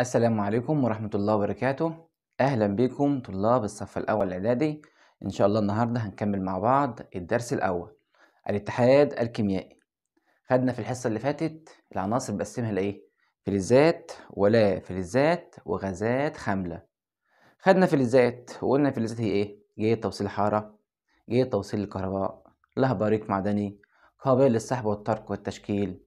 السلام عليكم ورحمة الله وبركاته أهلا بكم طلاب الصف الأول الإعدادي إن شاء الله النهاردة هنكمل مع بعض الدرس الأول الاتحاد الكيميائي خدنا في الحصة اللي فاتت العناصر بقسمها لإيه؟ فلزات ولا فلزات وغازات خاملة خدنا فلزات وقلنا فلزات هي إيه؟ جاية توصيل الحارة جاية توصيل الكهرباء لها بريق معدني قابل للسحب والترك والتشكيل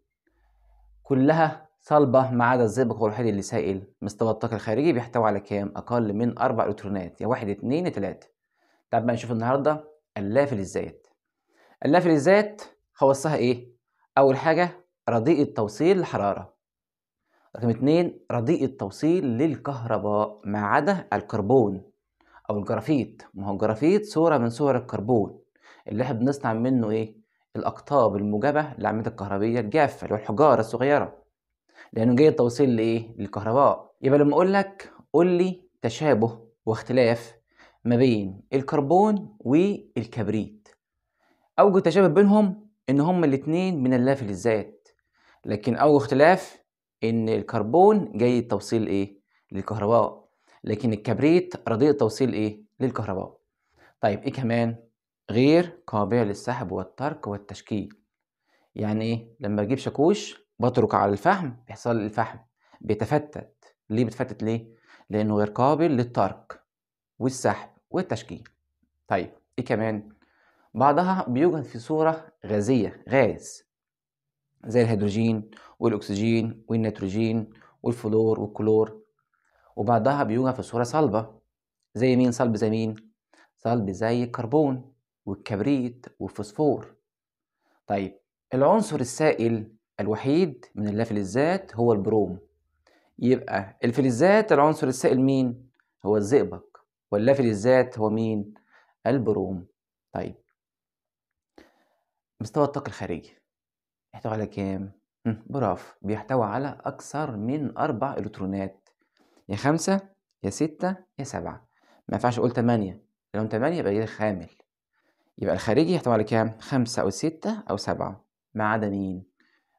كلها صلبة ما عدا الزئبق الوحيد اللي سائل مستوى الطاقة الخارجي بيحتوي على كام؟ أقل من أربع إلكترونات يا واحد اتنين يا تلاتة تعال بقى نشوف النهاردة اللافل الزائد اللافل الزائد خلصها إيه؟ أول حاجة رديء التوصيل للحرارة رقم اتنين رديء التوصيل للكهرباء ما عدا الكربون أو الجرافيت ما هو الجرافيت صورة من صور الكربون اللي احنا بنصنع منه إيه؟ الأقطاب الموجبة للأعمدة الكهربية الجافة اللي هو الحجارة الصغيرة لانه جاي التوصيل لايه للكهرباء يبقى لما اقول لك قول لي تشابه واختلاف ما بين الكربون والكبريت اوجه تشابه بينهم ان هما الاتنين من اللافل الذات لكن اوجه اختلاف ان الكربون جاي التوصيل ايه للكهرباء لكن الكبريت رديء التوصيل ايه للكهرباء طيب ايه كمان غير قابل للسحب والترك والتشكيل يعني ايه لما اجيب شاكوش بترك على الفهم بيحصل الفهم بيتفتت ليه بيتفتت ليه؟ لأنه غير قابل للترك والسحب والتشكيل طيب إيه كمان؟ بعضها بيوجد في صورة غازية غاز زي الهيدروجين والأكسجين والنيتروجين والفلور والكلور وبعضها بيوجد في صورة صلبة زي مين صلب زي مين؟ صلب زي الكربون والكبريت والفوسفور طيب العنصر السائل الوحيد من اللافلزات هو البروم يبقى الفلزات العنصر السائل مين هو الزئبق واللافلزات هو مين البروم طيب مستوى الطاقة الخارجي يحتوي على كام؟ برافو بيحتوي على أكثر من أربع إلكترونات يا خمسة يا ستة يا سبعة ما ينفعش أقول تمانية لو تمانية يبقى خامل يبقى الخارجي يحتوي على كام؟ خمسة أو ستة أو سبعة ما عدا مين؟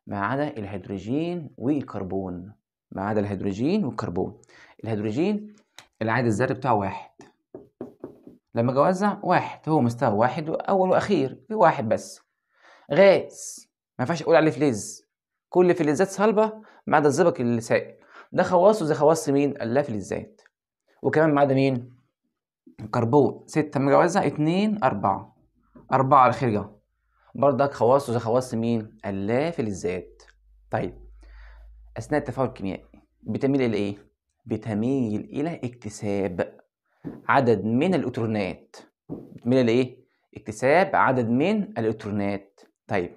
ما عدا الهيدروجين والكربون ما عدا الهيدروجين والكربون الهيدروجين العادل الذري بتاعه واحد لما اجي اوزع واحد هو مستوى واحد واول واخير في واحد بس غاز ما ينفعش اقول عليه فلز كل فلزات صلبه ما عدا اللي السائل ده خواصه زي خواص مين اللافلزات وكمان ما عدا مين الكربون ستة لما اجي اوزع اتنين أربعة أربعة على جوه. برضك خواص خواص مين؟ الذات. طيب أثناء التفاعل الكيميائي بتميل إلى إيه؟ بتميل إلى اكتساب عدد من الإلكترونات بتميل إلى إيه؟ اكتساب عدد من الإلكترونات طيب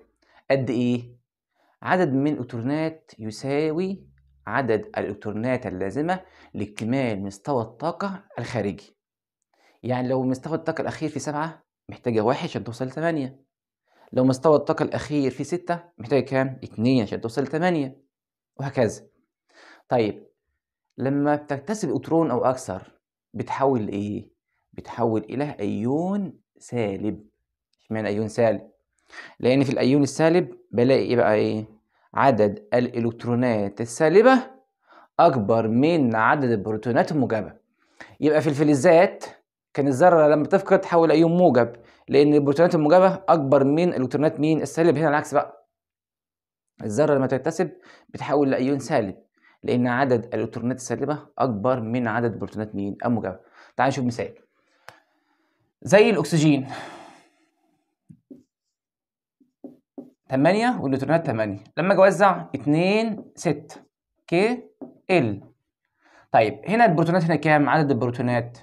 قد إيه؟ عدد من الإلكترونات يساوي عدد الإلكترونات اللازمة لاكتمال مستوى الطاقة الخارجي يعني لو مستوى الطاقة الأخير في سبعة محتاجة واحد عشان توصل لثمانية لو مستوى الطاقة الأخير فيه ستة محتاج كام؟ اتنين عشان توصل لتمانية وهكذا طيب لما بتكتسب أوترون أو أكثر بتحول لإيه؟ بتحول إلى أيون سالب اشمعنى أيون سالب؟ لأن في الأيون السالب بلاقي إيه بقى إيه؟ عدد الإلكترونات السالبة أكبر من عدد البروتونات الموجبة يبقى في الفلزات كان الذرة لما تفقد تحول أيون موجب لان البروتونات الموجبه اكبر من الالكترونات مين السالب هنا العكس بقى الذره لما تكتسب بتحول لايون سالب لان عدد الالكترونات السالبه اكبر من عدد البروتونات مين الموجبه تعال نشوف مثال زي الاكسجين 8 والنيوترونات 8 لما اجي اوزع 2 6 كي ال طيب هنا البروتونات هنا كام عدد البروتونات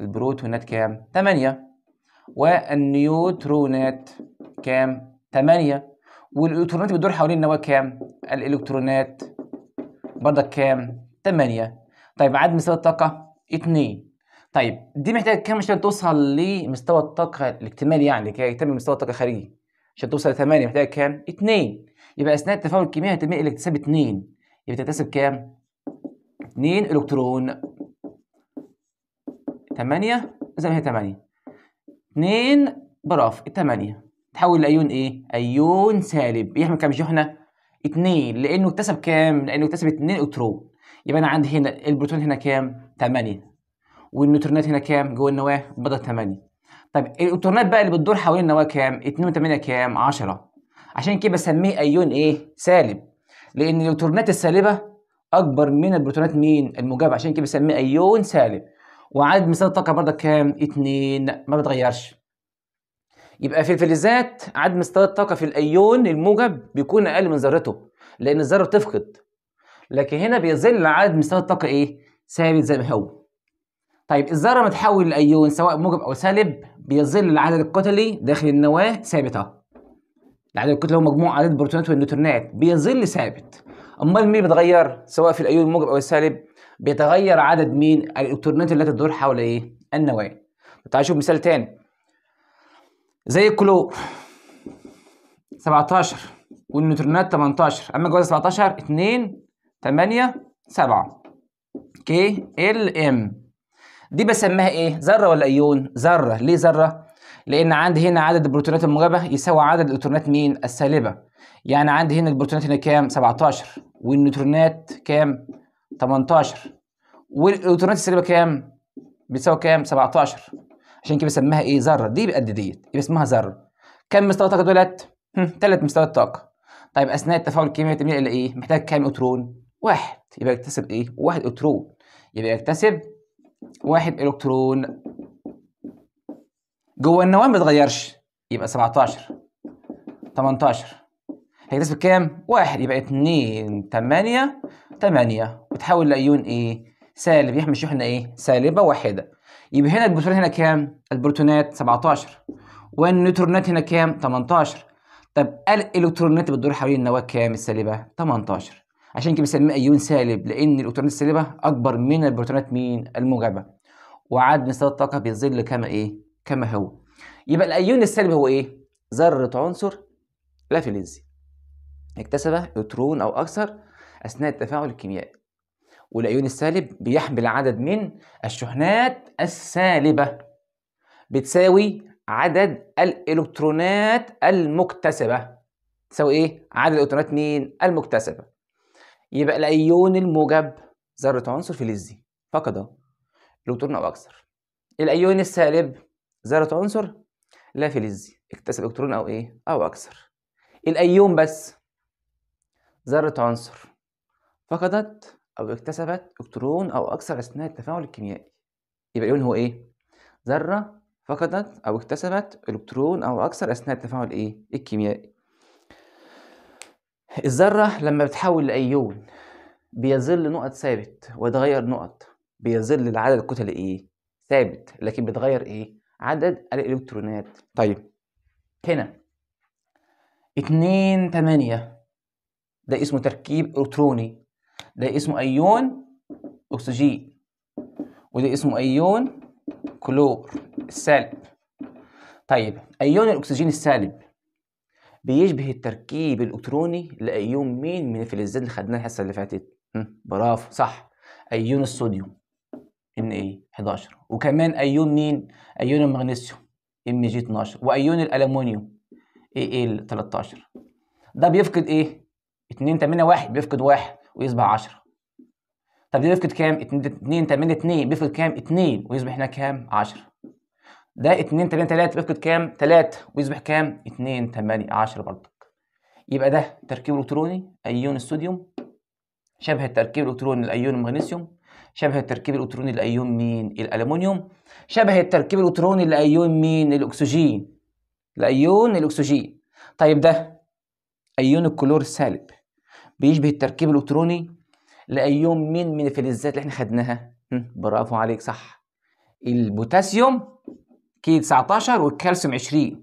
البروتونات كام 8 والنيوترونات كام 8 والالكترونات بتدور حوالين النواه كام الالكترونات برضك كام 8 طيب عدد مستوى الطاقه 2 طيب دي محتاجه كام عشان توصل لمستوى الطاقه الاكتمالي يعني كي يتم مستوى الطاقه الخارجي عشان توصل ل 8 محتاجه كام 2 يبقى اثناء التفاعل الكيميائي هيتم الاكتساب 2 يبقى تكتسب كام 2 الكترون 8 زي ما هي 8 2 براف 8 تحول لايون ايه ايون سالب يحمل كام شحنه 2 لانه اكتسب كام لانه اكتسب 2 الكترون يبقى انا عندي هنا البروتون هنا كام 8 والنيوترونات هنا كام جوه النواه بدل 8 طيب الالكترونات بقى اللي بتدور حوالين النواه كام 2 و 8 كام 10 عشان كده بسميه ايون ايه سالب لان الالكترونات السالبه اكبر من البروتونات مين الموجبه عشان كده بسميه ايون سالب وعدد مثال الطاقه برضك كام اتنين ما بتغيرش يبقى في الفلزات عدد مستوى الطاقه في الايون الموجب بيكون اقل من ذرته لان الذره بتفقد لكن هنا بيظل عدد مستوى الطاقه ايه ثابت زي ما هو طيب الذره تحول لايون سواء موجب او سالب بيظل العدد الكتلي داخل النواه ثابتة. العدد الكتلي هو مجموع عدد البروتونات والنيوترونات بيظل ثابت امال مين بيتغير سواء في الايون الموجب او السالب بيتغير عدد مين الالكترونات التي تدور حول ايه النواه تعال شوف مثال تاني زي الكلور 17 والنيوترونات 18 اما جوازها 17 2 8 7 كي ال ام دي بسميها ايه ذره ولا ايون ذره ليه ذره لان عندي هنا عدد البروتونات الموجبه يساوي عدد الالكترونات مين السالبه يعني عندي هنا البروتونات هنا كام 17 والنيوترونات كام 18 والالكترونات السالبه كام؟ بتساوي كام؟ 17 عشان كده بسميها ايه؟ ذره دي بقد ديت يبقى اسمها ذره كم مستوى الطاقه دولت؟ ثلاث مستويات الطاقه طيب اثناء التفاعل الكيميائي تميل الى ايه؟ محتاج كام الكترون؟ واحد يبقى يكتسب ايه؟ واحد الكترون يبقى يكتسب واحد الكترون جوه النواه ما بيتغيرش يبقى 17 18 هي نسبة كام؟ واحد يبقى 2 8 8 وتحول لايون ايه؟ سالب يحمل شحنة ايه؟ سالبة واحدة يبقى هنا البروتونات هنا كام؟ البروتونات 17 والنيوترونات هنا كام؟ 18 طب الالكترونات بتدور حوالين النواة كام السالبة؟ 18 عشان كده بنسميه ايون سالب لان الالكترونات السالبة اكبر من البروتونات مين؟ الموجبة وعدد مستوى الطاقة بيظل كما ايه؟ كما هو يبقى الايون السالب هو ايه؟ ذرة عنصر لا فلزي اكتسب الكترون أو أكثر أثناء التفاعل الكيميائي والأيون السالب بيحمل عدد من الشحنات السالبة بتساوي عدد الإلكترونات المكتسبة تساوي إيه؟ عدد الإلكترونات مين؟ المكتسبة يبقى الأيون الموجب ذرة عنصر فلزي فقد إلكترون أو أكثر الأيون السالب ذرة عنصر لا فلزي اكتسب إلكترون أو إيه؟ أو أكثر الأيون بس ذرة عنصر فقدت أو اكتسبت إلكترون أو أكثر أثناء التفاعل الكيميائي يبقى الإيون هو إيه؟ ذرة فقدت أو اكتسبت إلكترون أو أكثر أثناء التفاعل إيه؟ الكيميائي الذرة لما بتحول لأيون بيظل نقط ثابت ويتغير نقط بيظل العدد الكتلي إيه؟ ثابت لكن بيتغير إيه؟ عدد الإلكترونات طيب هنا اتنين تمانية ده اسمه تركيب الكتروني ده اسمه ايون اكسجين وده اسمه ايون كلور السالب طيب ايون الاكسجين السالب بيشبه التركيب الالكتروني لايون مين من الفلزات اللي خدناها الحصه اللي فاتت برافو صح ايون الصوديوم ان اي 11 وكمان ايون مين ايون المغنيسيوم ام جي 12 وايون الالومنيوم اي ال 13 ده بيفقد ايه 2 8 1 بيفقد 1 ويصبح 10 طب ده بيفقد كام 2 8 2 بيفقد كام 2 ويصبح هنا كام 10 ده 2 8 3 بيفقد كام 3 ويصبح كام 2 8 10 برضك يبقى ده تركيب الكتروني ايون الصوديوم شبه التركيب الالكتروني لايون المغنيسيوم شبه التركيب الالكتروني لايون مين الالومنيوم شبه التركيب الالكتروني لايون مين الاكسجين لايون الاكسجين طيب ده ايون الكلور السالب بيشبه التركيب الالكتروني لاي من من الفلزات اللي احنا خدناها برافو عليك صح البوتاسيوم كي 19 والكالسيوم 20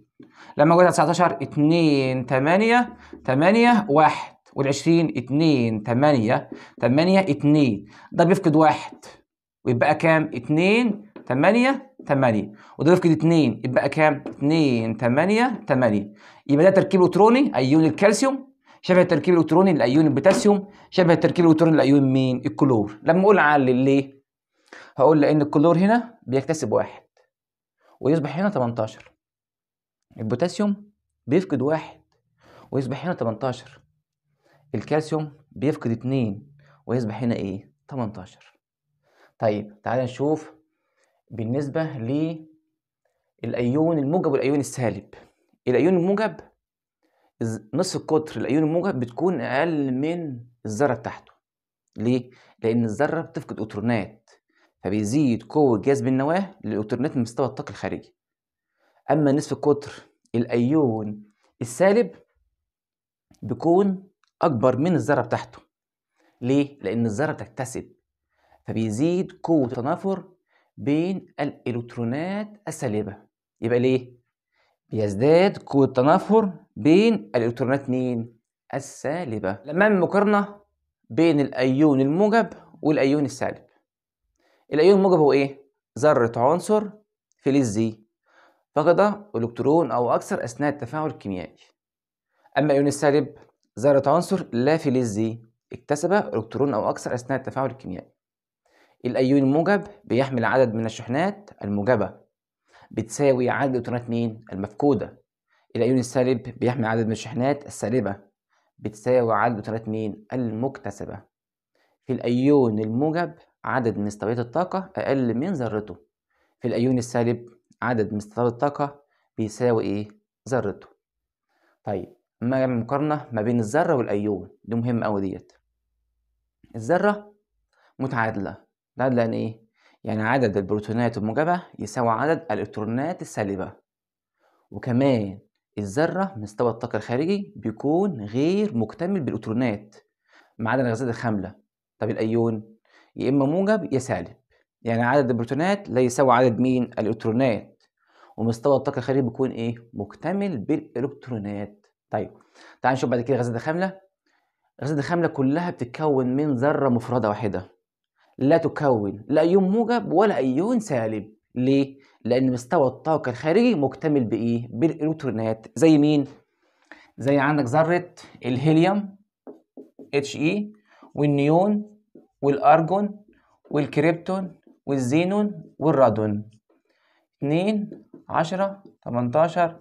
لما قلت 19 2 8 8 1 وال20 2 8 8 2 ده بيفقد 1 ويبقى كام 2 8 8 وده بيفقد 2 يبقى كام 2 8 8 يبقى ده تركيب الكتروني ايون الكالسيوم شبه التركيب الالكتروني لايون البوتاسيوم شبه التركيب الالكتروني لايون مين الكلور لما اقول علل ليه هقول لان الكلور هنا بيكتسب واحد ويصبح هنا 18 البوتاسيوم بيفقد واحد ويصبح هنا 18 الكالسيوم بيفقد اتنين ويصبح هنا ايه 18 طيب تعالى نشوف بالنسبة للأيون الموجب والأيون السالب الأيون الموجب نصف قطر الأيون الموجب بتكون أقل من الذرة بتاعته ليه؟ لأن الذرة بتفقد أوترونات فبيزيد قوة جذب النواة للأوترونات من مستوى الطاقة الخارجي أما نصف قطر الأيون السالب بيكون أكبر من الذرة بتاعته ليه؟ لأن الذرة بتكتسب فبيزيد قوة التنافر بين الإلكترونات السالبة يبقى ليه؟ بيزداد قوة التنافر بين الإلكترونات مين؟ السالبة لما مقارنة بين الأيون الموجب والأيون السالب الأيون الموجب هو إيه؟ ذرة عنصر في فقد إلكترون أو أكثر أثناء التفاعل الكيميائي أما الأيون السالب ذرة عنصر لا في اكتسب إلكترون أو أكثر أثناء التفاعل الكيميائي الأيون الموجب بيحمل عدد من الشحنات الموجبة بتساوي عدد الإلكترونات مين؟ المفقودة الأيون السالب بيحمل عدد من الشحنات السالبة بتساوي عدد الإلكترونات مين؟ المكتسبة في الأيون الموجب عدد مستويات الطاقة أقل من ذرته في الأيون السالب عدد مستويات الطاقة بيساوي إيه؟ ذرته طيب ما نعمل مقارنة ما بين الذرة والأيون دي مهمة أوي ديت الذرة متعادلة متعادلة يعني إيه؟ يعني عدد البروتونات الموجبة يساوي عدد الإلكترونات السالبة وكمان الذرة مستوى الطاقة الخارجي بيكون غير مكتمل بالإلكترونات ما عدا الغازات الخاملة طب الأيون يا إما موجب يا سالب يعني عدد البروتونات لا يساوي عدد مين الإلكترونات ومستوى الطاقة الخارجي بيكون إيه مكتمل بالإلكترونات طيب تعال نشوف بعد كده الغازات الخاملة الغازات الخاملة كلها بتتكون من ذرة مفردة واحدة لا تكون لا أيون موجب ولا أيون سالب ليه؟ لأن مستوى الطاقة الخارجي مكتمل بإيه؟ بالإلكترونات زي مين؟ زي عندك ذرة الهيليوم اتش اي e، والنيون والأرجون والكريبتون والزينون والرادون 2 10 18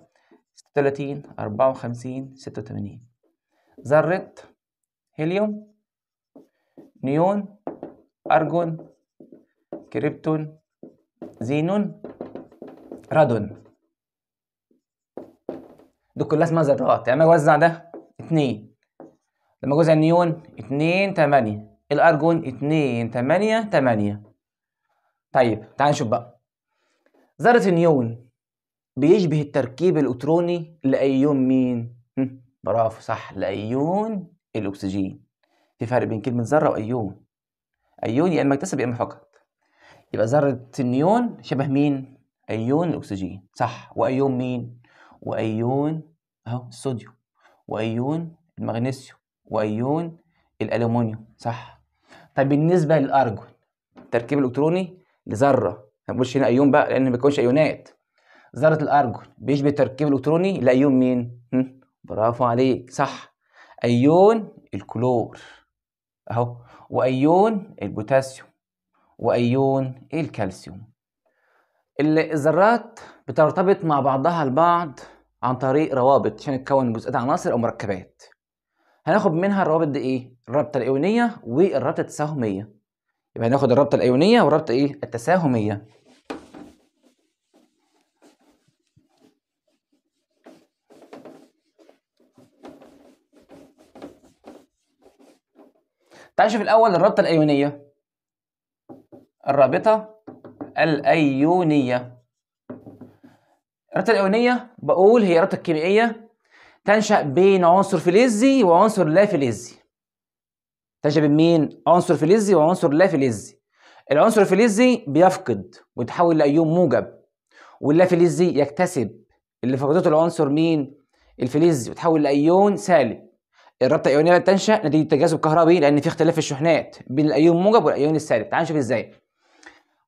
36 54 86 ذرة هيليوم نيون أرجون كريبتون زينون رادون دول كلها اسمها ذرات يعني اوزع ده اتنين لما جوز النيون اتنين تمانية الأرجون اتنين تمانية تمانية طيب تعال نشوف بقى ذرة النيون بيشبه التركيب الإلكتروني لأيون مين؟ برافو صح لأيون الأكسجين في فرق بين كلمة ذرة وأيون ايون يا اما اكتسب يا اما فقد يبقى ذره النيون شبه مين ايون الاكسجين صح وايون مين وايون اهو الصوديوم وايون المغنيسيوم وايون الالومنيوم صح طيب بالنسبه للارجون التركيب الالكتروني لذره ما بقولش هنا ايون بقى لان ما بيكونش ايونات ذره الارجون بيشبه التركيب الالكتروني لايون مين برافو عليك صح ايون الكلور اهو وأيون البوتاسيوم وأيون الكالسيوم الذرات بترتبط مع بعضها البعض عن طريق روابط عشان تكون جزئيات عناصر أو مركبات هناخد منها الروابط دي إيه؟ الرابطة الإيونية والرابطة التساهمية يبقى هناخد الرابطة الأيونية والرابطة إيه؟ التساهمية تعال نشوف الأول الرابطة الأيونية الرابطة الأيونية الرابطة الأيونية بقول هي رابطة كيميائية تنشأ بين عنصر فلزي وعنصر لا فلزي تنشأ بين مين؟ عنصر فلزي وعنصر لا فلزي العنصر الفلزي بيفقد ويتحول لأيون موجب واللا فلزي يكتسب اللي فقدته العنصر مين؟ الفلزي وتحول لأيون سالب الرابطه الايونيه لا تنشا نتيجه تجاذب كهربي لان في اختلاف في الشحنات بين الايون الموجب والايون السالب تعال نشوف ازاي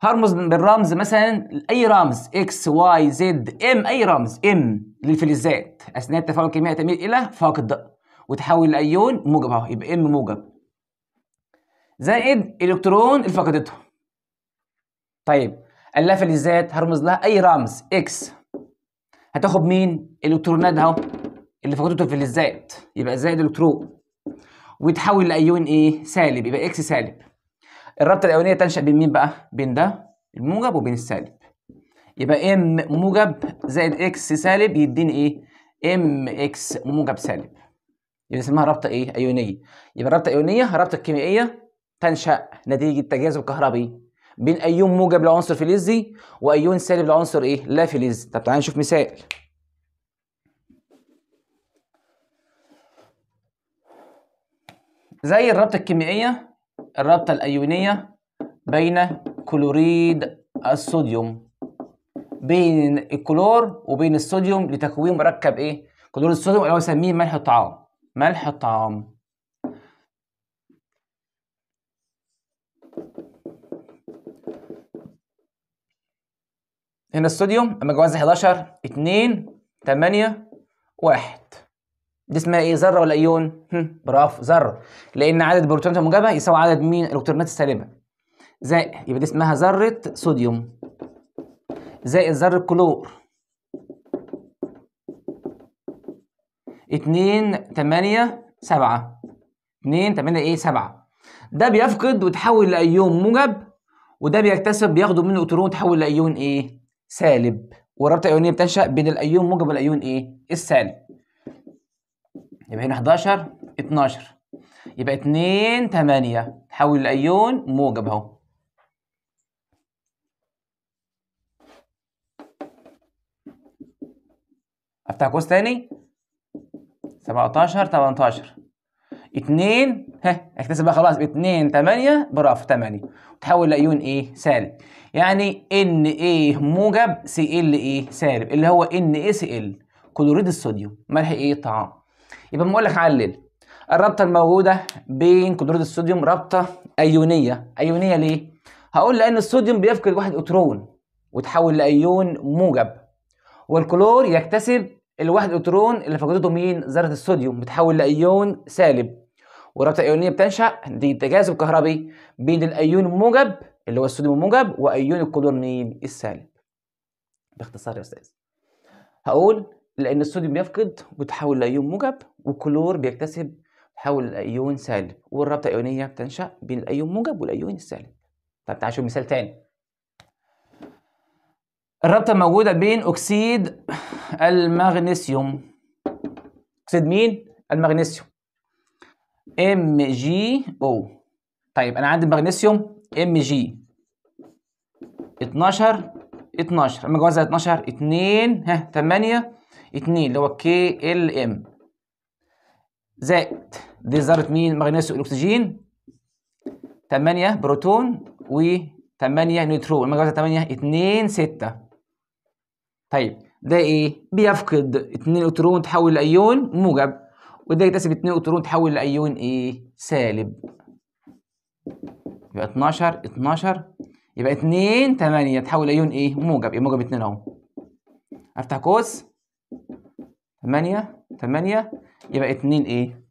هرمز بالرمز مثلا اي رمز اكس واي زد ام اي رمز ام للفلزات اثناء التفاعل الكيميائي تميل الى فقد وتحول لايون موجب اهو يبقى ام موجب زائد الكترون اللي فقدته طيب قال لها فلزات هرمز لها اي رمز اكس هتاخد مين الالكترونات اهو اللي فقدته في الزائد يبقى زائد الكترون ويتحول لايون ايه سالب يبقى اكس سالب الرابطه الاولانيه تنشا بين مين بقى بين ده الموجب وبين السالب يبقى ام موجب زائد اكس سالب يديني ايه ام اكس موجب سالب يبقى اسمها رابطه ايه ايونيه يبقى الرابطه الايونيه الرابطه الكيميائيه تنشا نتيجه تجاذب كهربي بين ايون موجب لعنصر فلزي وايون سالب لعنصر ايه لا فلزي طب تعالى نشوف مثال زي الرابطه الكيميائيه الرابطه الايونيه بين كلوريد الصوديوم بين الكلور وبين الصوديوم لتكوين مركب ايه كلور الصوديوم اللي هو بنسميه ملح الطعام ملح الطعام هنا الصوديوم اما جوازه 11 2 8 1 دي اسمها ايه ذره ولا ايون برافو ذره لان عدد البروتونات الموجبه يساوي عدد مين الالكترونات السالبه زائد يبقى دي اسمها ذره صوديوم زائد ذره كلور 2 8 7 2 8 ايه 7 ده بيفقد وتحول لايون موجب وده بيكتسب بياخده منه الكترون وتحول لايون ايه سالب والرابطه الايونيه بتنشا بين الايون موجب والايون ايه السالب يبقى هنا 11 12 يبقى 2 8 تحول لايون موجب اهو افتح قوس ثاني 17 18 2 ها اكتسب بقى خلاص 2 8 برافو 8 وتحول لايون ايه سالب يعني ان ايه موجب سي ال ايه سالب اللي هو ان ايه سي ال كلوريد الصوديوم ملح ايه طعام يبقى بنقول لك علل الرابطه الموجوده بين كلوريد الصوديوم رابطه ايونيه ايونيه ليه هقول لان الصوديوم بيفقد واحد اوترون وتحول لايون موجب والكلور يكتسب الواحد اوترون اللي فقدته مين ذره الصوديوم بتحول لايون سالب والرابطه الايونيه بتنشا دي تجاذب كهربي بين الايون الموجب اللي هو الصوديوم الموجب وايون الكلور مين السالب باختصار يا استاذ هقول لأن الصوديوم بيفقد وتحول لأيون موجب والكلور بيكتسب حول لأيون سالب والرابطة الإيونية بتنشأ بين الأيون موجب والأيون السالب طب تعالى نشوف مثال تاني الرابطة موجودة بين أكسيد المغنيسيوم أكسيد مين؟ المغنيسيوم ام جي او طيب انا عندي المغنيسيوم ام جي 12 12 اما جوازها 12 2 ها 8 2 اللي هو كي ال ام زائد دي ذره مين مغناطيس والاكسجين 8 بروتون و8 نيوترون المجموعة 8 2 6 طيب ده ايه بيفقد 2 نيوترون تحول لايون موجب وده يكتسب 2 نيوترون تحول لايون ايه سالب يبقى 12 12 يبقى 2 8 تحول لايون ايه موجب ايه موجب 2 اهو افتح قوس 8 8 يبقى 2 ايه؟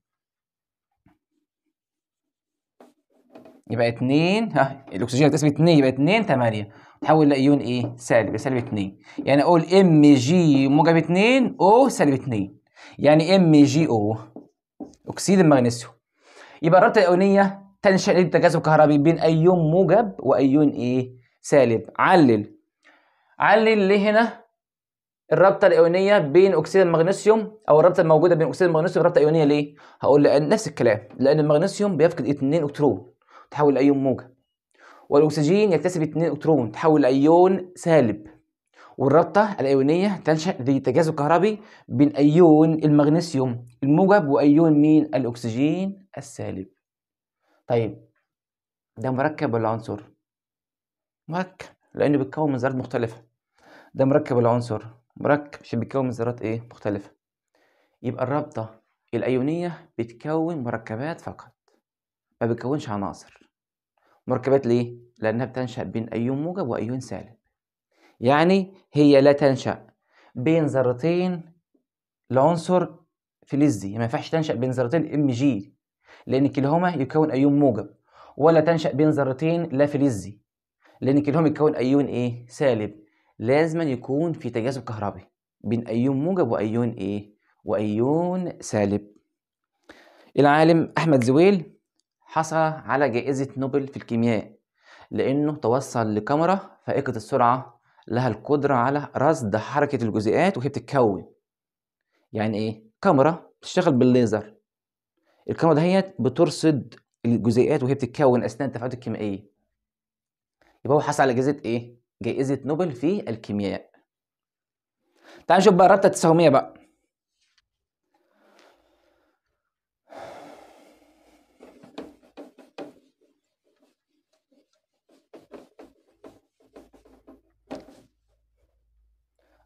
يبقى 2 ها الاكسجين بتساوي 2 يبقى 2 8 تحول لايون ايه؟ سالب سالب 2 يعني اقول ام جي موجب 2 او سالب 2 يعني ام جي او اكسيد المغنيسيوم يبقى الرابطه الايونيه تنشا التجاذب الكهربي بين ايون موجب وايون ايه؟ سالب علل علل ليه هنا؟ الرابطه الايونيه بين اكسيد المغنيسيوم او الرابطه الموجوده بين اكسيد المغنيسيوم والرابطه الايونيه ليه هقول لان نفس الكلام لان المغنيسيوم بيفقد اثنين الكترون تحول لايون موجب والاكسجين يكتسب اثنين الكترون تحول لايون سالب والرابطه الايونيه تنشا تجاذب كهربي بين ايون المغنيسيوم الموجب وايون مين الاكسجين السالب طيب ده مركب ولا عنصر مركب لانه بيتكون من ذرات مختلفه ده مركب العنصر مركب مش بيتكون ذرات ايه مختلفة يبقى الرابطة الأيونية بتكون مركبات فقط ما بتكونش عناصر مركبات ليه؟ لأنها بتنشأ بين أيون موجب وأيون سالب يعني هي لا تنشأ بين ذرتين لعنصر فلزي يعني ما ينفعش تنشأ بين ذرتين ام جي لأن كلاهما يكون أيون موجب ولا تنشأ بين ذرتين لا فلزي لأن كلاهما يكون أيون إيه؟ سالب لازما يكون في تجاذب كهربي بين أيون موجب وأيون إيه؟ وأيون سالب العالم أحمد زويل حصل على جائزة نوبل في الكيمياء لأنه توصل لكاميرا فائقة السرعة لها القدرة على رصد حركة الجزيئات وهي بتتكون يعني إيه؟ كاميرا بتشتغل بالليزر الكاميرا دهيت بترصد الجزيئات وهي بتتكون أثناء التفاعلات الكيميائية يبقى هو حصل على جائزة إيه؟ جائزة نوبل في الكيمياء تعال نشوف بقى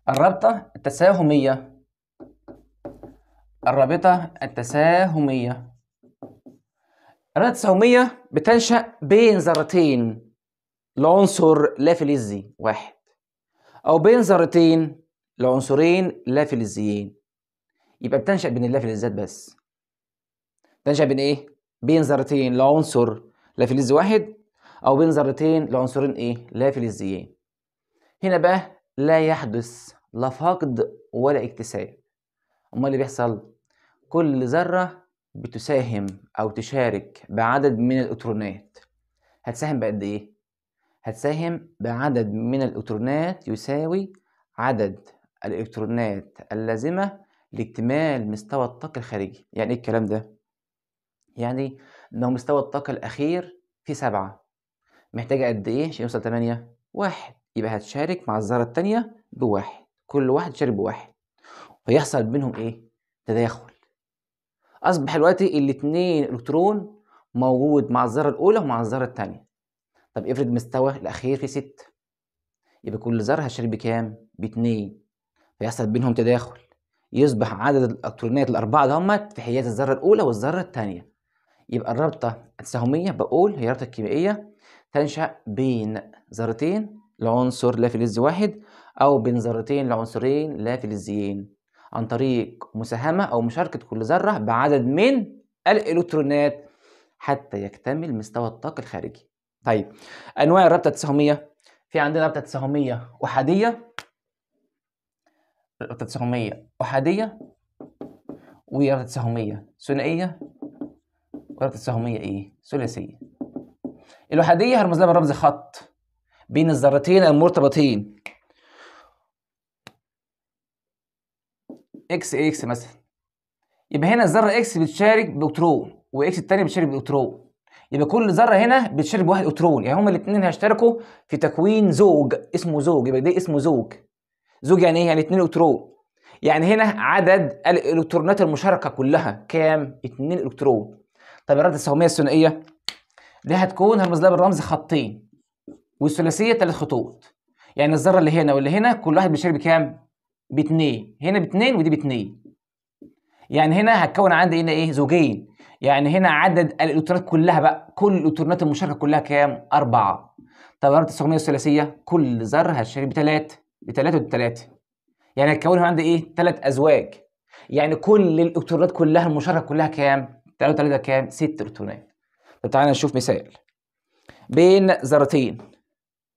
الرابطة التساهمية بقى الرابطة التساهمية الرابطة التساهمية الرابطة التساهمية بتنشأ بين ذرتين لعنصر لا فلزي واحد أو بين ذرتين لعنصرين لا فلزيين يبقى بتنشأ بين فلزات بس تنشأ بين إيه؟ بين ذرتين لعنصر لا فلزي واحد أو بين ذرتين لعنصرين إيه؟ لا فلزيين هنا بقى لا يحدث لا فقد ولا اكتساب امال اللي بيحصل كل ذره بتساهم او تشارك بعدد من الالكترونات هتساهم بقد ايه هتساهم بعدد من الإلكترونات يساوي عدد الإلكترونات اللازمة لاكتمال مستوى الطاقة الخارجي يعني إيه الكلام ده؟ يعني لو مستوى الطاقة الأخير في سبعة محتاجة قد إيه عشان يوصل تمانية؟ واحد يبقى هتشارك مع الذرة التانية بواحد كل واحد يشارك بواحد فيحصل بينهم إيه؟ تداخل أصبح دلوقتي الاتنين إلكترون موجود مع الذرة الأولى ومع الذرة التانية طب افرض مستوى الأخير في ست يبقى كل ذره هشترك بكام؟ باتنين فيحصل بينهم تداخل يصبح عدد الإلكترونات الأربعة دهمت في حياه الذرة الأولى والذرة الثانية يبقى الرابطة التساهمية بقول هي الرابطة الكيميائية تنشأ بين ذرتين لعنصر لا فلز واحد أو بين ذرتين لعنصرين لا فلزيين عن طريق مساهمة أو مشاركة كل ذرة بعدد من الإلكترونات حتى يكتمل مستوى الطاقة الخارجي طيب انواع الرابطه التساهميه في عندنا رابطه تساهميه احاديه رابطه تساهميه احاديه ورابطه تساهميه ثنائيه ورابطه تساهميه ايه ثلاثيه الاحاديه هرمز لها بالرمز خط بين الذرتين المرتبطين اكس اكس مثلا يبقى هنا الذره اكس بتشارك بالكترون واكس الثانيه بتشارك بالكترون يبقى كل ذره هنا بتشير بواحد الكترون يعني هما الاثنين هيشتركوا في تكوين زوج اسمه زوج يبقى ده اسمه زوج زوج يعني ايه يعني اثنين الكترون يعني هنا عدد الالكترونات المشاركه كلها كام اثنين الكترون طب الرده السهميه الثنائيه دي هتكون هرمز لها بالرمز خطين والثلاثيه ثلاث خطوط يعني الذره اللي هنا واللي هنا كل واحد بيشير بكام باثنين هنا باثنين ودي باثنين يعني هنا هتكون عندي هنا ايه زوجين يعني هنا عدد الالكترونات كلها بقى كل الالكترونات المشاركه كلها كام؟ أربعة طيارات السقميه الثلاثيه كل ذر هتشارك بثلاث بثلاثه وبثلاثه يعني هتكون عندي ايه؟ ثلاث ازواج يعني كل الالكترونات كلها المشاركه كلها كام؟ 3 وتلاته كام؟ ست الكترونات طب تعالى نشوف مثال بين ذرتين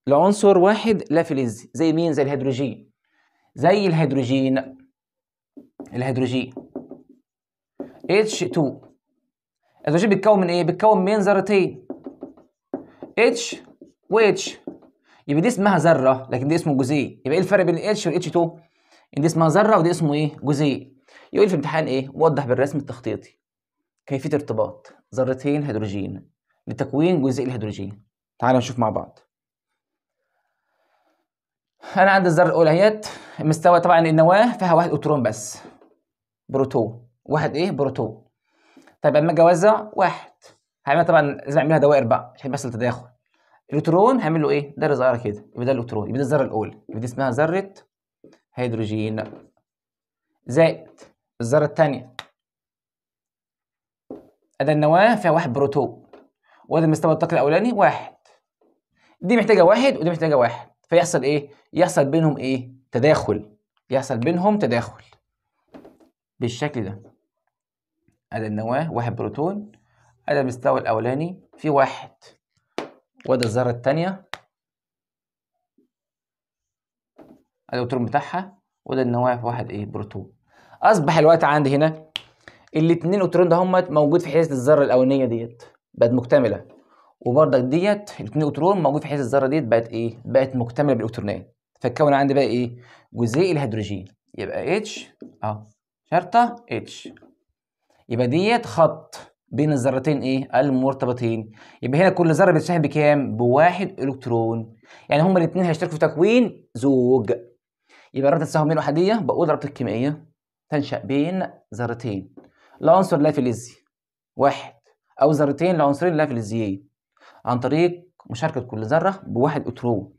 لعنصر واحد لا فلز زي مين؟ زي الهيدروجين زي الهيدروجين الهيدروجين H2 الزوجين بيتكون من ايه بيتكون من ذرتين اتش واتش يبقى دي اسمها ذره لكن دي اسمه جزيء يبقى ايه الفرق بين الاتش والاتش 2 ان دي اسمها ذره ودي اسمه ايه جزيء يقول في امتحان ايه وضح بالرسم التخطيطي كيفيه ارتباط ذرتين هيدروجين لتكوين جزيء الهيدروجين تعالوا نشوف مع بعض انا عندي الذره الاولى اهيت مستوى طبعا النواه فيها واحد اوترون بس بروتون واحد ايه بروتون طيب اما اجي اوزع واحد هعملها طبعا لازم اعملها دوائر بقى عشان بس التداخل الالكترون هعمل له ايه دايره صغيره كده يبقى ده الالكترون يبقى ده الذره الاولى يبقى دي اسمها ذره هيدروجين زائد الذره الثانيه ادي النواه فيها واحد بروتون وادي المستوى الطاقي الاولاني واحد دي محتاجه واحد ودي محتاجه واحد فيحصل ايه يحصل بينهم ايه تداخل يحصل بينهم تداخل بالشكل ده ادي النواه واحد بروتون ادي المستوى الاولاني في واحد وادي الذره الثانيه ادي الالكترون بتاعها وده النواه في واحد ايه بروتون اصبح الوقت عندي هنا الاثنين الكترون ده هم موجود في حيز الذره الاولانيه ديت بقت مكتمله وبرضك ديت الاثنين الكترون موجود في حيز الذره ديت بقت ايه بقت مكتمله بالالكترونات فتكون عندي بقى ايه جزيء الهيدروجين يبقى اتش اه شرطه اتش يبقى ديت خط بين الذرتين ايه المرتبطين يبقى هنا كل ذره بتساهم بكام بواحد الكترون يعني هما الاثنين هيشتركوا في تكوين زوج يبقى رابطه التساهم بين الوحديه بقول رابطه الكيميائيه تنشا بين ذرتين لعنصر لا فلزي واحد او ذرتين لعنصرين لا فلزيين عن طريق مشاركه كل ذره بواحد الكترون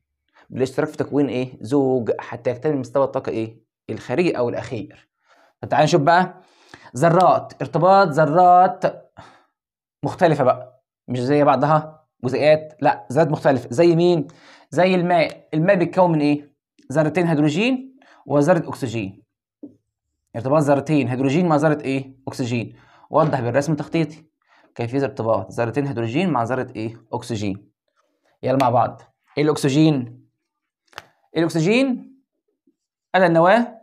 بالاشتراك في تكوين ايه زوج حتى يكتمل مستوى الطاقه ايه الخارجي او الاخير فتعال نشوف بقى ذرات ارتباط ذرات مختلفه بقى مش زي بعضها جزيئات لا ذرات مختلفه زي مين زي الماء الماء بيتكون من ايه ذرتين هيدروجين وذره اكسجين ارتباط ذرتين هيدروجين مع ذره ايه اكسجين وضح بالرسم التخطيطي كيفيه ارتباط ذرتين هيدروجين مع ذره ايه اكسجين يلا مع بعض ايه الاكسجين إيه الاكسجين ادي النواه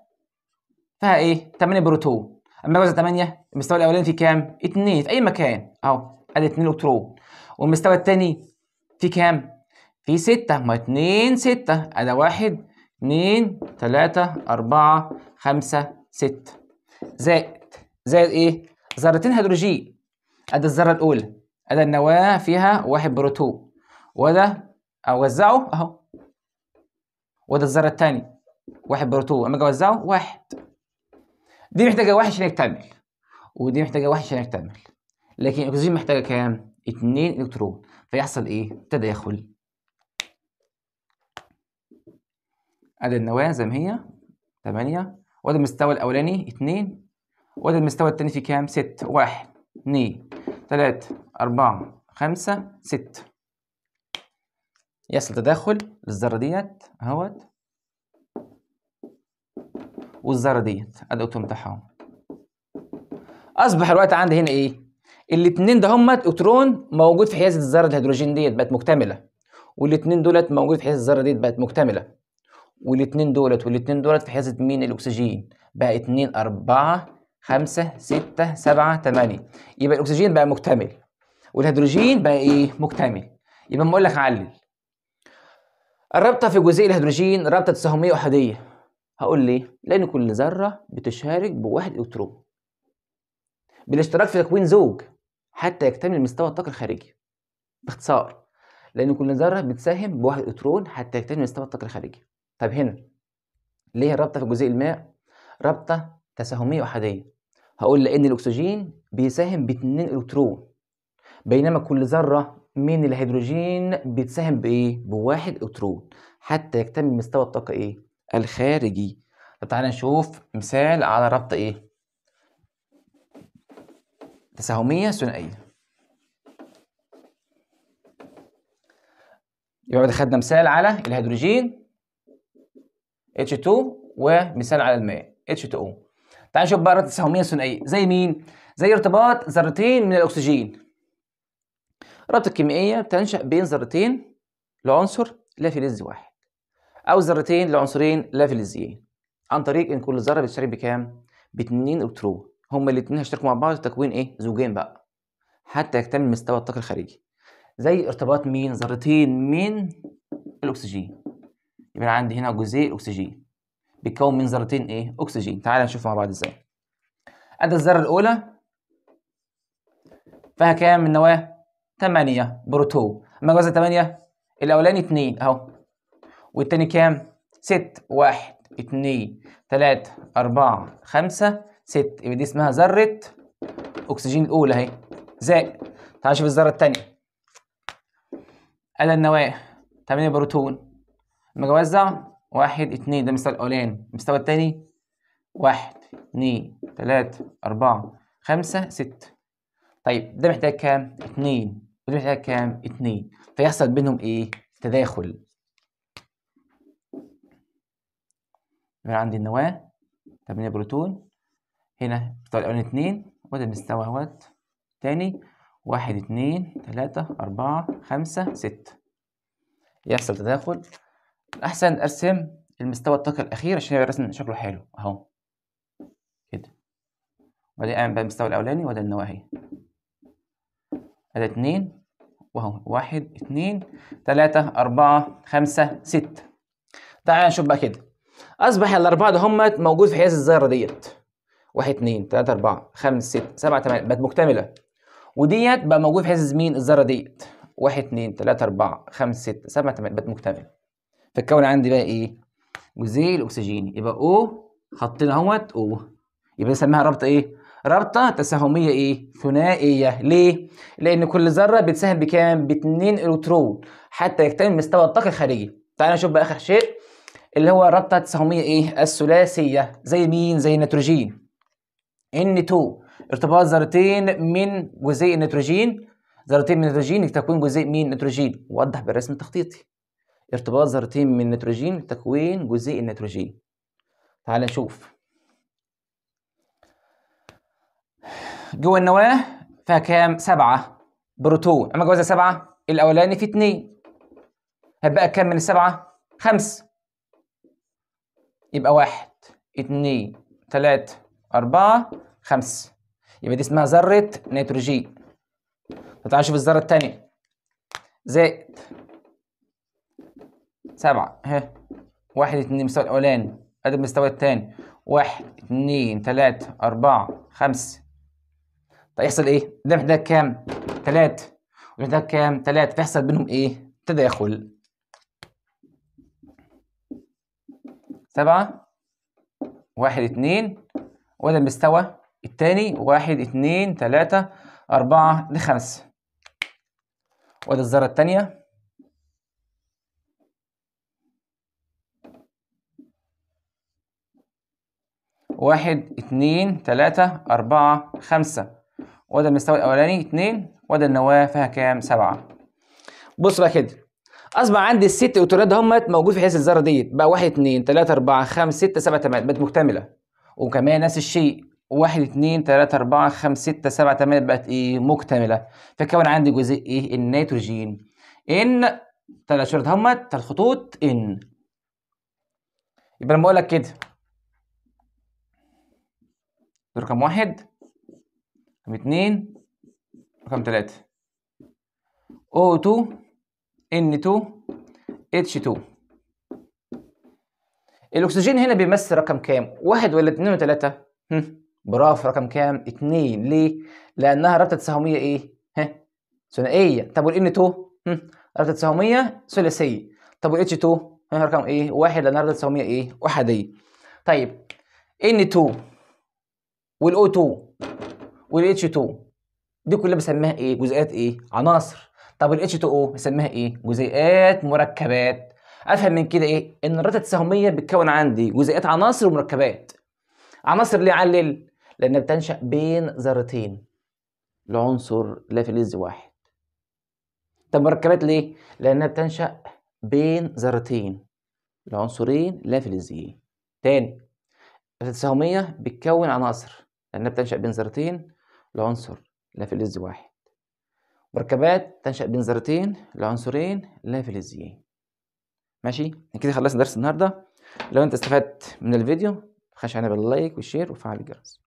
فيها ايه 8 بروتون اما جزء 8 المستوى الاولاني فيه كام 2 في اي مكان اهو ادي 2 الكترون والمستوى الثاني فيه كام فيه 6 ما 2 6 ادي 1 2 3 4 5 6 زائد زائد ايه ذرتين هيدروجين ادي الذره الاولى ادي النواه فيها واحد بروتون وده اوزعه اهو وده الذره الثانيه واحد بروتون اما اجي اوزعه واحد دي محتاجه واحد عشان يكتمل ودي محتاجه واحد عشان يكتمل لكن الاكسجين محتاجه كام؟ 2 الكترون فيحصل ايه؟ تداخل ادي النواه زي ما هي 8 وادي المستوى الاولاني 2 وادي المستوى الثاني في كام؟ 6 1 2 3 4 5 6 يحصل تداخل للذره ديت اهوت والذره ديت ادي الاوتون بتاعهم اصبح الوقت عندي هنا ايه الاثنين ده هم اوترون موجود في حيازه الذره الهيدروجين ديت بقت مكتمله والاثنين دولت موجود في حيازه الذره ديت بقت مكتمله والاثنين دولت والاثنين دولت في حيازه مين الاكسجين بقى 2 4 5 6 7 8 يبقى الاكسجين بقى مكتمل والهيدروجين بقى ايه مكتمل يبقى اما اقول لك علل الرابطه في جزيء الهيدروجين رابطه تساهميه احاديه هقول ليه؟ لأن كل ذرة بتشارك بواحد إلكترون بالاشتراك في تكوين زوج حتى يكتمل مستوى الطاقة الخارجي باختصار لأن كل ذرة بتساهم بواحد إلكترون حتى يكتمل مستوى الطاقة الخارجي طب هنا ليه الرابطة في الجزيء الماء رابطة تساهمية أحادية هقول لأن الأكسجين بيساهم باتنين إلكترون بينما كل ذرة من الهيدروجين بتساهم بإيه؟ بواحد إلكترون حتى يكتمل مستوى الطاقة إيه؟ الخارجي طب تعالى نشوف مثال على ربط ايه تساهمية ثنائية يبقى خدنا مثال على الهيدروجين H2 ومثال على الماء H2O تعال نشوف بقى تساهميه ثنائيه زي مين؟ زي ارتباط ذرتين من الأكسجين ربط الكيميائيه بتنشأ بين ذرتين لعنصر لا فلز واحد أو ذرتين لعنصرين لافلزيين عن طريق إن كل ذرة بتشترك بكام؟ باتنين إلكترون هما الاتنين هيشتركوا مع بعض لتكوين تكوين إيه؟ زوجين بقى حتى يكتمل مستوى الطاقة الخارجي زي ارتباط مين؟ ذرتين من الأكسجين يبقى عندي هنا جزيء اكسجين بيتكون من ذرتين إيه؟ أكسجين تعالى نشوف مع بعض إزاي أدي الذرة الأولى فيها كام من نواة؟ 8 بروتون أما جزء 8 الأولاني 2 أهو والتاني كام؟ ست واحد اتنين تلاتة أربعة خمسة ست يبقى دي اسمها ذرة أكسجين الأولى أهي زائد تعال نشوف الذرة التانية ألا النواة تمانية بروتون المجوزة أوزع واحد اتنين ده المستوى الأولاني المستوى التاني واحد اتنين تلاتة أربعة خمسة ستة طيب ده محتاج كام؟ اتنين وده محتاج كام؟ اتنين فيحصل بينهم إيه؟ تداخل يبقى عندي النواة 8 بروتون هنا طالعين اتنين وده المستوى اهوت تاني واحد اتنين تلاتة أربعة خمسة ستة يحصل تداخل الأحسن أرسم المستوى الطاقة الأخير عشان يبقى الرسم شكله حلو أهو كده وبعدين أعمل بقى المستوى الأولاني وده النواة أهي أدي اتنين وأهو واحد اتنين تلاتة أربعة خمسة ستة تعال نشوف بقى كده اصبح الاربعه ده هم موجود في حيازه الذره ديت واحد 2 3 اربعه خمس ست سبعه 8 بقت مكتمله وديت بقى موجود في حيازه مين الذره ديت واحد 2 3 اربعه خمس ست سبعه 8 بقت مكتمله فالكون عندي بقى ايه جزيء الاكسجيني يبقى او حطينا اهوت او يبقى نسميها رابطه ايه رابطه تساهميه ايه ثنائيه ليه لان كل ذره بتساهم بكام باتنين الكترون حتى يكتمل مستوى الطاقه الخارجي تعالى نشوف بقى اخر شيء اللي هو رابطه تساهميه ايه الثلاثيه زي مين زي النيتروجين N2 ارتباط ذرتين من جزيء النيتروجين ذرتين من النيتروجين لتكوين جزيء من النيتروجين وضح بالرسم التخطيطي ارتباط ذرتين من النيتروجين لتكوين جزيء النيتروجين تعال نشوف جوه النواه فيها كام سبعة بروتون اما جوازها سبعة الاولاني في اتنين هتبقى كام من السبعة خمسة. يبقى واحد اتنين تلاتة أربعة خمسة يبقى دي اسمها ذرة نيتروجين تعال تعالى نشوف الذرة التانية زائد سبعة ها واحد اتنين مستوى الأولاني أدي المستوى التاني واحد اتنين تلاتة أربعة خمسة طيب يحصل إيه؟ ده محتاج كام؟ تلاتة وده كام؟ تلاتة فيحصل بينهم إيه؟ تداخل سبعة واحد اتنين وده المستوى التاني واحد اتنين تلاتة أربعة لخمسة وده الذرة التانية واحد اتنين تلاتة أربعة خمسة وده المستوى الأولاني اتنين وده النواة فيها كام سبعة بص بقى كده اصبح عندي الست اوتورات هم موجود في حيث الذره ديت بقى 1 2 3 4 5 6 7 8 بقت مكتمله وكمان نفس الشيء 1 2 3 4 5 6 7 8 بقت ايه مكتمله فكون عندي جزء ايه النيتروجين ان ثلاث شرط هم ثلاث خطوط ان يبقى لما اقول لك كده رقم واحد رقم اتنين رقم تلاتة O2 N2H2 الاكسجين هنا بيمثل رقم كام واحد ولا اتنين وتلاتة برافو رقم كام اتنين ليه لانها رابطه تساهميه ايه ها ثنائيه طب والn 2 رابطه تساهميه ثلاثيه طب والh 2 رقم ايه واحد لانها رابطه تساهميه ايه احاديه طيب n 2 والo 2 والh 2 دي كلها بسميها ايه جزيئات ايه عناصر طب ال h 2 o بنسميها ايه جزيئات مركبات افهم من كده ايه ان الرده التساهميه بتكون عندي جزيئات عناصر ومركبات عناصر ليه علل لانها بتنشا بين ذرتين لعنصر لافلز واحد طب مركبات ليه لانها بتنشا بين ذرتين لعنصرين لافلزيين تاني التساهميه بتكون عناصر لانها بتنشا بين ذرتين لعنصر لافلز واحد مركبات تنشأ بنظرتين لعنصرين لا فلزيين ماشي كده خلصنا درس النهارده لو انت استفدت من الفيديو خش علينا باللايك والشير وفعل الجرس